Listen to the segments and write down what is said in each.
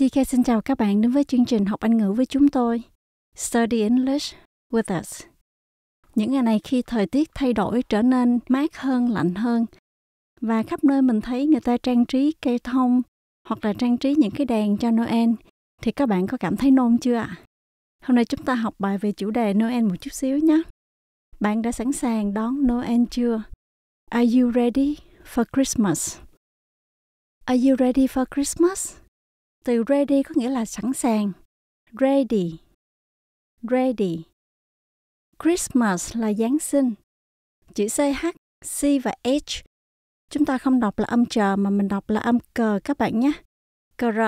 TK xin chào các bạn đến với chương trình học Anh ngữ với chúng tôi. Study English with us. Những ngày này khi thời tiết thay đổi trở nên mát hơn, lạnh hơn và khắp nơi mình thấy người ta trang trí cây thông hoặc là trang trí những cái đèn cho Noel thì các bạn có cảm thấy nôn chưa ạ? Hôm nay chúng ta học bài về chủ đề Noel một chút xíu nhé. Bạn đã sẵn sàng đón Noel chưa? Are you ready for Christmas? Are you ready for Christmas? Từ ready có nghĩa là sẵn sàng. Ready. Ready. Christmas là Giáng sinh. Chữ CH, C và H. Chúng ta không đọc là âm chờ mà mình đọc là âm cờ các bạn nhé. Cờ r.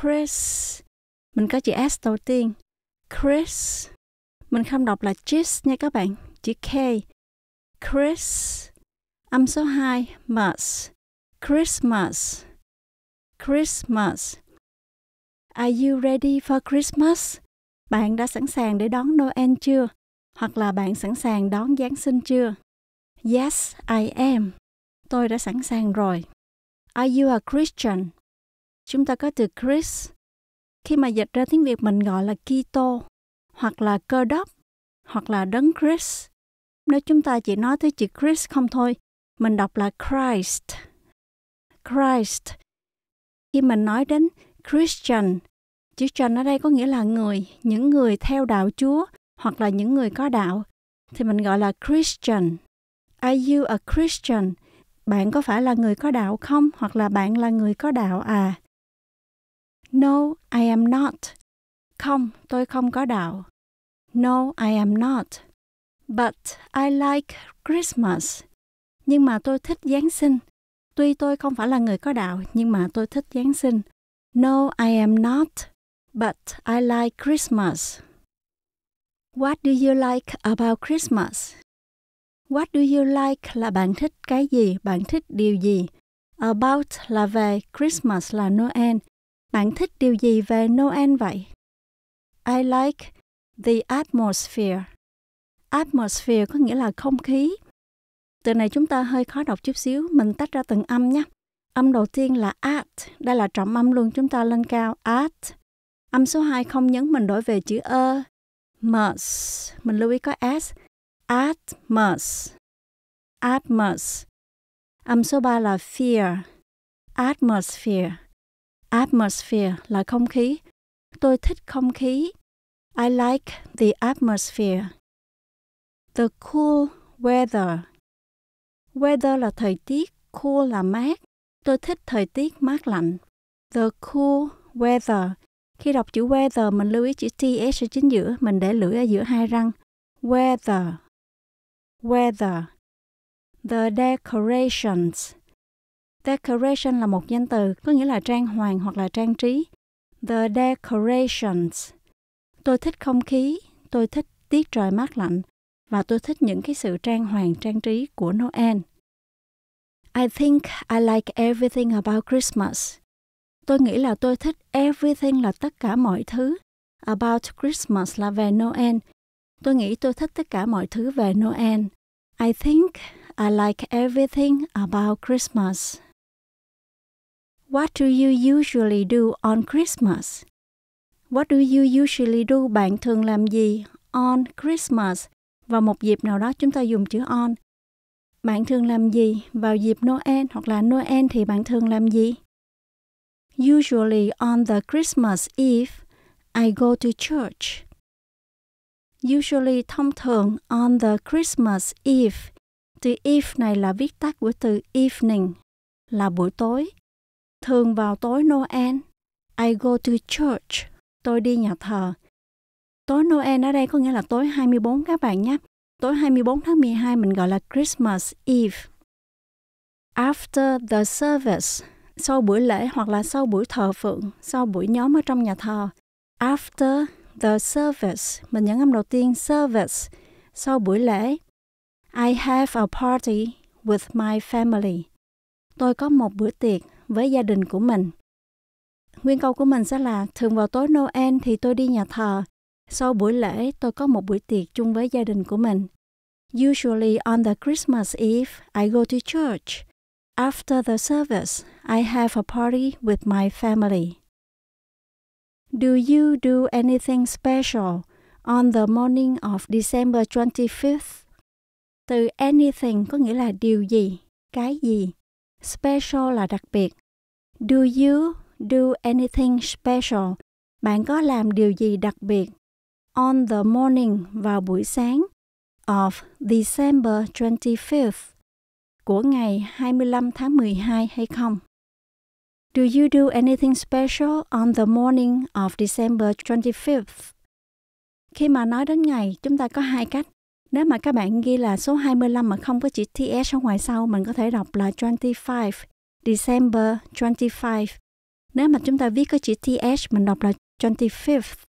Chris. Mình có chữ S đầu tiên. Chris. Mình không đọc là chis nha các bạn. Chữ K. Chris. Âm số 2, Mas. Christmas. Christmas. Are you ready for Christmas? Bạn đã sẵn sàng để đón Noel chưa? Hoặc là bạn sẵn sàng đón Giáng sinh chưa? Yes, I am. Tôi đã sẵn sàng rồi. Are you a Christian? Chúng ta có từ Chris. Khi mà dịch ra tiếng Việt mình gọi là Kitô, hoặc là cơ đốc, hoặc là đấng Chris. Nếu chúng ta chỉ nói tới chữ Chris không thôi, mình đọc là Christ. Christ. Khi mình nói đến Christian. Christian ở đây có nghĩa là người, những người theo đạo Chúa hoặc là những người có đạo thì mình gọi là Christian. Are you a Christian? Bạn có phải là người có đạo không hoặc là bạn là người có đạo à? No, I am not. Không, tôi không có đạo. No, I am not. But I like Christmas. Nhưng mà tôi thích Giáng sinh. Tuy tôi không phải là người có đạo, nhưng mà tôi thích Giáng sinh. No, I am not, but I like Christmas. What do you like about Christmas? What do you like là bạn thích cái gì, bạn thích điều gì. About là về, Christmas là Noel. Bạn thích điều gì về Noel vậy? I like the atmosphere. Atmosphere có nghĩa là không khí. Từ này chúng ta hơi khó đọc chút xíu, mình tách ra từng âm nhé. Âm đầu tiên là at, đây là trọng âm luôn chúng ta lên cao at. Âm số 2 không nhấn mình đổi về chữ ơ. Must, mình lưu ý có s. At must. At must. Âm số 3 là fear. Atmosphere. Atmosphere là không khí. Tôi thích không khí. I like the atmosphere. The cool weather. Weather là thời tiết, cool là mát. Tôi thích thời tiết mát lạnh. The cool weather. Khi đọc chữ weather, mình lưu ý chữ TH ở chính giữa, mình để lưỡi ở giữa hai răng. Weather. Weather. The decorations. Decoration là một danh từ, có nghĩa là trang hoàng hoặc là trang trí. The decorations. Tôi thích không khí, tôi thích tiết trời mát lạnh và tôi thích những cái sự trang hoàng trang trí của Noel. I think I like everything about Christmas. Tôi nghĩ là tôi thích everything là tất cả mọi thứ. About Christmas là về Noel. Tôi nghĩ tôi thích tất cả mọi thứ về Noel. I think I like everything about Christmas. What do you usually do on Christmas? What do you usually do? Bạn thường làm gì on Christmas? Và một dịp nào đó chúng ta dùng chữ on bạn thường làm gì vào dịp Noel hoặc là Noel thì bạn thường làm gì? Usually on the Christmas Eve, I go to church. Usually thông thường on the Christmas Eve. Từ Eve này là viết tắt của từ evening, là buổi tối. Thường vào tối Noel, I go to church. Tôi đi nhà thờ. Tối Noel ở đây có nghĩa là tối 24 các bạn nhé tối 24 tháng 12 mình gọi là Christmas Eve. After the service, sau buổi lễ hoặc là sau buổi thờ phượng, sau buổi nhóm ở trong nhà thờ. After the service, mình nhấn âm đầu tiên service, sau buổi lễ. I have a party with my family. Tôi có một bữa tiệc với gia đình của mình. Nguyên câu của mình sẽ là thường vào tối Noel thì tôi đi nhà thờ, sau buổi lễ, tôi có một buổi tiệc chung với gia đình của mình. Usually on the Christmas Eve, I go to church. After the service, I have a party with my family. Do you do anything special on the morning of December 25th? Từ anything có nghĩa là điều gì, cái gì. Special là đặc biệt. Do you do anything special? Bạn có làm điều gì đặc biệt on the morning vào buổi sáng of December 25th của ngày 25 tháng 12 hay không? Do you do anything special on the morning of December 25th? Khi mà nói đến ngày, chúng ta có hai cách. Nếu mà các bạn ghi là số 25 mà không có chữ TS ở ngoài sau, mình có thể đọc là 25, December 25. Nếu mà chúng ta viết có chữ th, mình đọc là 25th.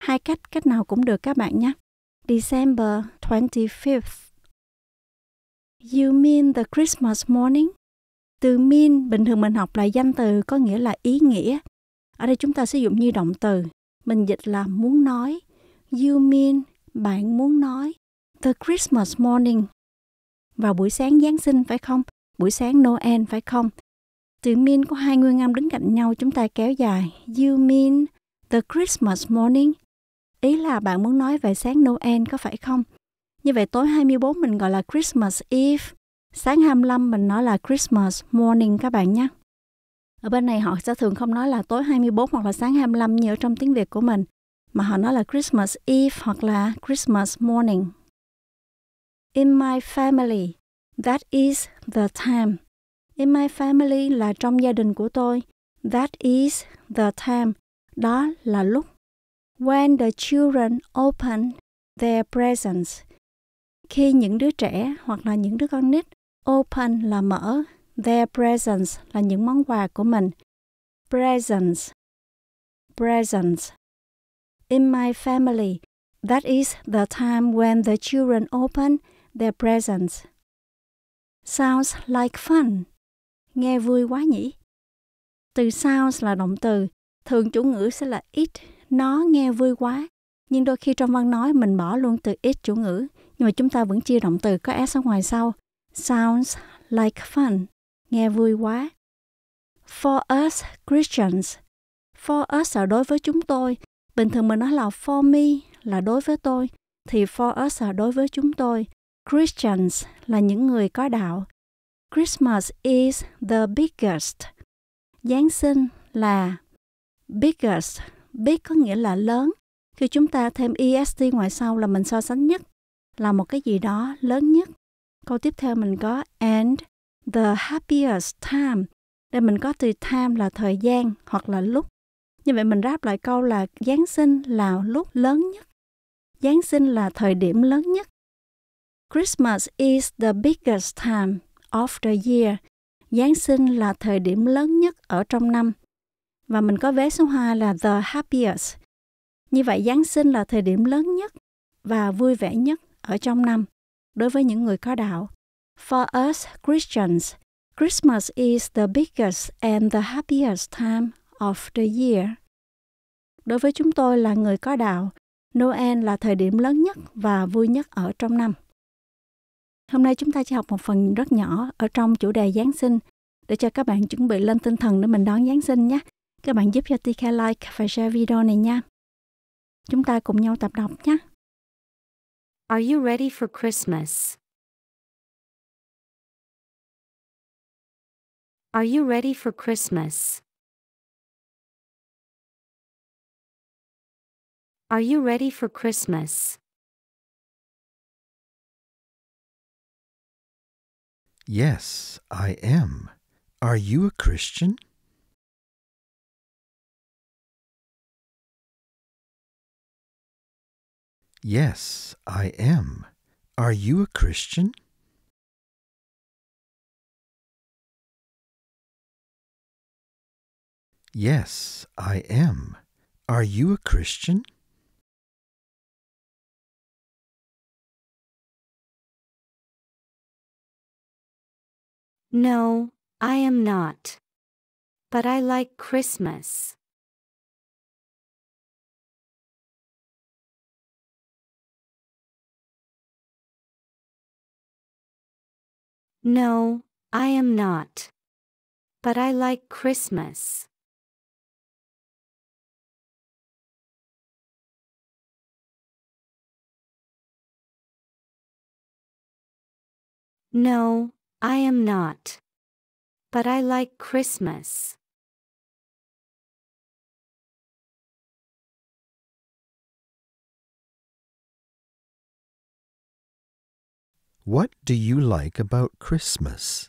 Hai cách, cách nào cũng được các bạn nhé. December 25th. You mean the Christmas morning? Từ mean bình thường mình học là danh từ có nghĩa là ý nghĩa. Ở đây chúng ta sử dụng như động từ. Mình dịch là muốn nói. You mean bạn muốn nói. The Christmas morning. Vào buổi sáng Giáng sinh phải không? Buổi sáng Noel phải không? Từ mean có hai nguyên âm đứng cạnh nhau chúng ta kéo dài. You mean the Christmas morning Ý là bạn muốn nói về sáng Noel có phải không? Như vậy tối 24 mình gọi là Christmas Eve. Sáng 25 mình nói là Christmas morning các bạn nhé. Ở bên này họ sẽ thường không nói là tối 24 hoặc là sáng 25 như ở trong tiếng Việt của mình. Mà họ nói là Christmas Eve hoặc là Christmas morning. In my family, that is the time. In my family là trong gia đình của tôi. That is the time. Đó là lúc. When the children open their presents. Khi những đứa trẻ hoặc là những đứa con nít open là mở, their presents là những món quà của mình. Presents. Presents. In my family, that is the time when the children open their presents. Sounds like fun. Nghe vui quá nhỉ? Từ sounds là động từ, thường chủ ngữ sẽ là it nó nghe vui quá nhưng đôi khi trong văn nói mình bỏ luôn từ ít chủ ngữ nhưng mà chúng ta vẫn chia động từ có s ở ngoài sau sounds like fun nghe vui quá for us Christians for us là đối với chúng tôi bình thường mình nói là for me là đối với tôi thì for us là đối với chúng tôi Christians là những người có đạo Christmas is the biggest Giáng sinh là biggest Big có nghĩa là lớn. Khi chúng ta thêm EST ngoài sau là mình so sánh nhất, là một cái gì đó lớn nhất. Câu tiếp theo mình có and the happiest time. Đây mình có từ time là thời gian hoặc là lúc. Như vậy mình ráp lại câu là Giáng sinh là lúc lớn nhất. Giáng sinh là thời điểm lớn nhất. Christmas is the biggest time of the year. Giáng sinh là thời điểm lớn nhất ở trong năm. Và mình có vé số 2 là The Happiest. Như vậy Giáng sinh là thời điểm lớn nhất và vui vẻ nhất ở trong năm đối với những người có đạo. For us Christians, Christmas is the biggest and the happiest time of the year. Đối với chúng tôi là người có đạo, Noel là thời điểm lớn nhất và vui nhất ở trong năm. Hôm nay chúng ta sẽ học một phần rất nhỏ ở trong chủ đề Giáng sinh để cho các bạn chuẩn bị lên tinh thần để mình đón Giáng sinh nhé. Các bạn giúp cho Tika like và share video này nha. Chúng ta cùng nhau tập đọc nhé. Are you ready for Christmas? Are you ready for Christmas? Are you ready for Christmas? Yes, I am. Are you a Christian? Yes, I am. Are you a Christian? Yes, I am. Are you a Christian? No, I am not. But I like Christmas. No, I am not. But I like Christmas. No, I am not. But I like Christmas. What do you like about Christmas?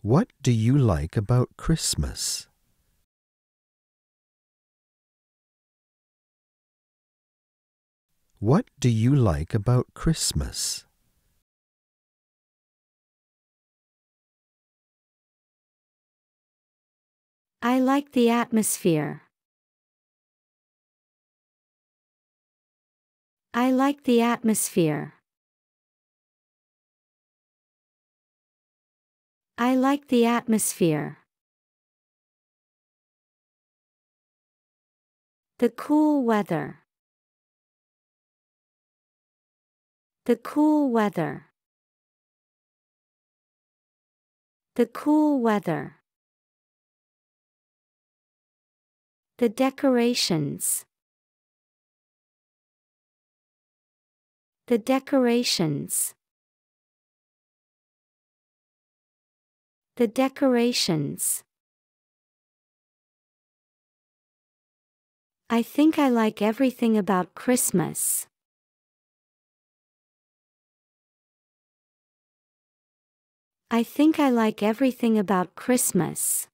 What do you like about Christmas? What do you like about Christmas? I like the atmosphere. I like the atmosphere. I like the atmosphere. The cool weather. The cool weather. The cool weather. The decorations. The decorations. The decorations. I think I like everything about Christmas. I think I like everything about Christmas.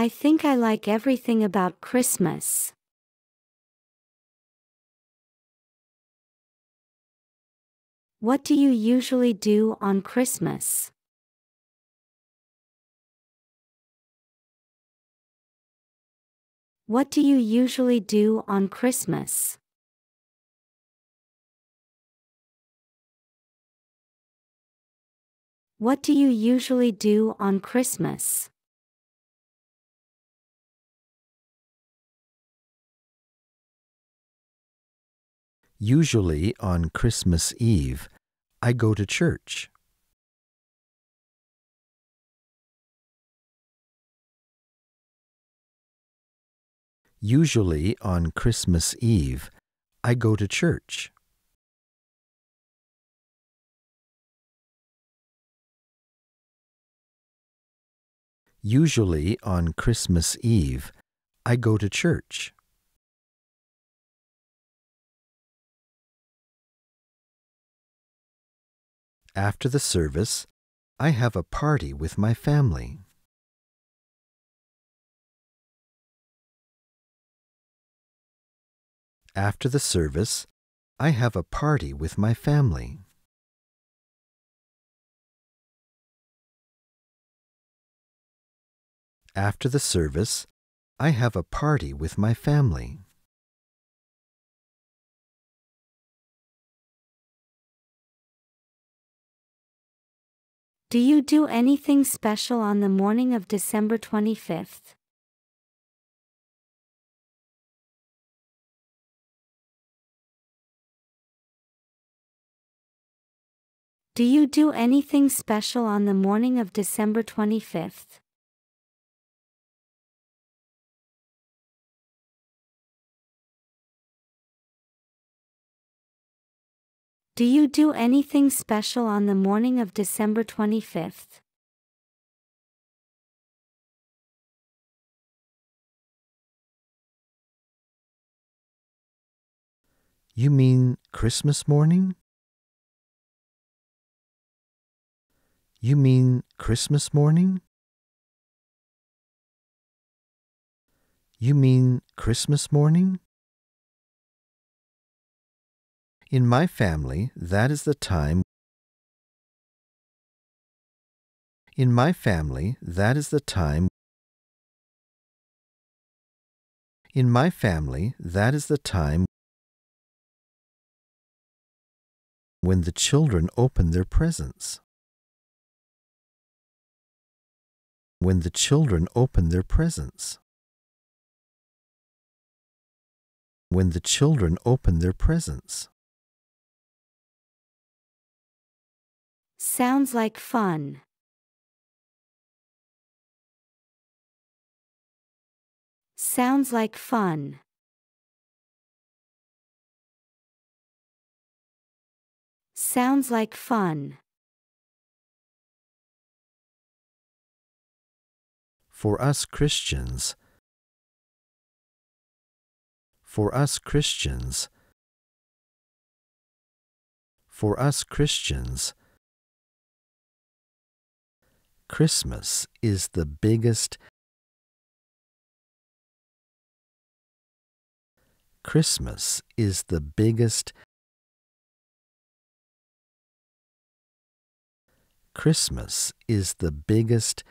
I think I like everything about Christmas. What do you usually do on Christmas? What do you usually do on Christmas? What do you usually do on Christmas? Usually on Christmas Eve, I go to church. Usually on Christmas Eve, I go to church. Usually on Christmas Eve, I go to church. After the service, I have a party with my family. After the service, I have a party with my family. After the service, I have a party with my family. Do you do anything special on the morning of December 25th? Do you do anything special on the morning of December 25th? Do you do anything special on the morning of December 25th? You mean Christmas morning? You mean Christmas morning? You mean Christmas morning? In my family, that is the time In my family, that is the time In my family, that is the time when the children open their presents. When the children open their presents. When the children open their presents. Sounds like fun. Sounds like fun. Sounds like fun. For us Christians, for us Christians, for us Christians, Christmas is the biggest. Christmas is the biggest. Christmas is the biggest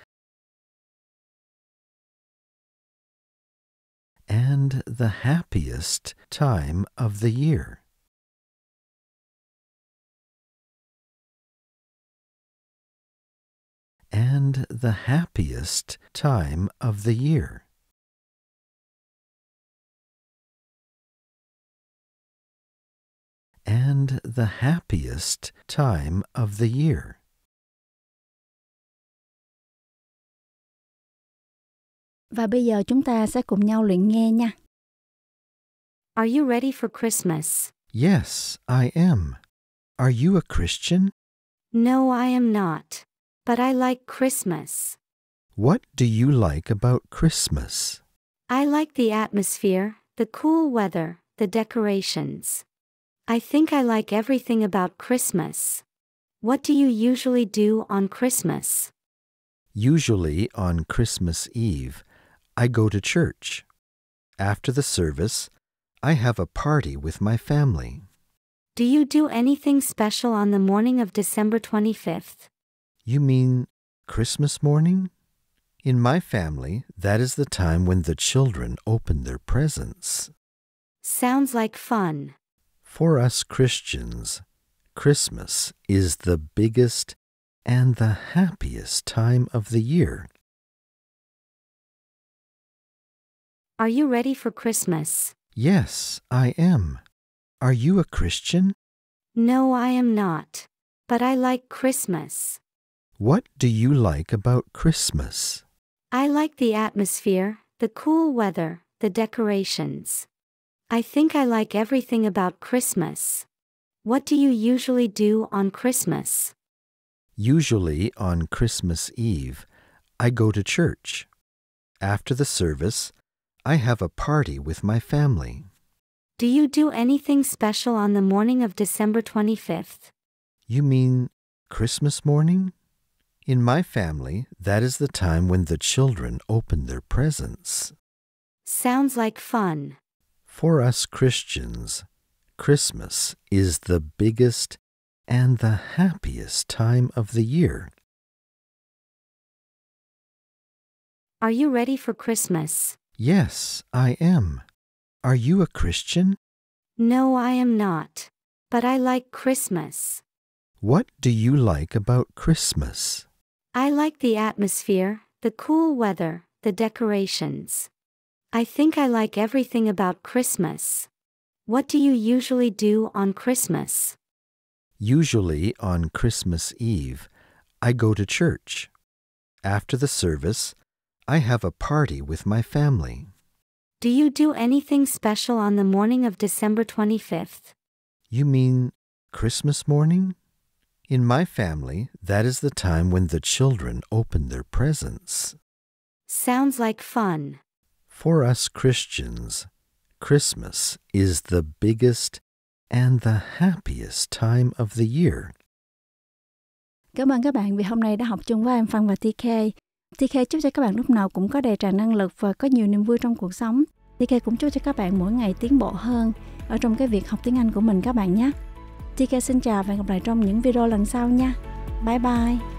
and the happiest time of the year. and the happiest time of the year. And the happiest time of the year. Và bây giờ chúng ta sẽ cùng nhau luyện nghe nha. Are you ready for Christmas? Yes, I am. Are you a Christian? No, I am not. But I like Christmas. What do you like about Christmas? I like the atmosphere, the cool weather, the decorations. I think I like everything about Christmas. What do you usually do on Christmas? Usually on Christmas Eve, I go to church. After the service, I have a party with my family. Do you do anything special on the morning of December 25th? You mean Christmas morning? In my family, that is the time when the children open their presents. Sounds like fun. For us Christians, Christmas is the biggest and the happiest time of the year. Are you ready for Christmas? Yes, I am. Are you a Christian? No, I am not. But I like Christmas. What do you like about Christmas? I like the atmosphere, the cool weather, the decorations. I think I like everything about Christmas. What do you usually do on Christmas? Usually on Christmas Eve, I go to church. After the service, I have a party with my family. Do you do anything special on the morning of December 25th? You mean Christmas morning? In my family, that is the time when the children open their presents. Sounds like fun. For us Christians, Christmas is the biggest and the happiest time of the year. Are you ready for Christmas? Yes, I am. Are you a Christian? No, I am not. But I like Christmas. What do you like about Christmas? I like the atmosphere, the cool weather, the decorations. I think I like everything about Christmas. What do you usually do on Christmas? Usually on Christmas Eve, I go to church. After the service, I have a party with my family. Do you do anything special on the morning of December 25th? You mean Christmas morning? In my family, that is the time when the children open their presents. Sounds like fun. For us Christians, Christmas is the biggest and the happiest time of the year. Cảm ơn các bạn vì hôm nay đã học chung với em Phan và TK. TK chúc cho các bạn lúc nào cũng có đầy tràn năng lực và có nhiều niềm vui trong cuộc sống. TK cũng chúc cho các bạn mỗi ngày tiến bộ hơn ở trong cái việc học tiếng Anh của mình các bạn nhé. TK xin chào và hẹn gặp lại trong những video lần sau nha. Bye bye!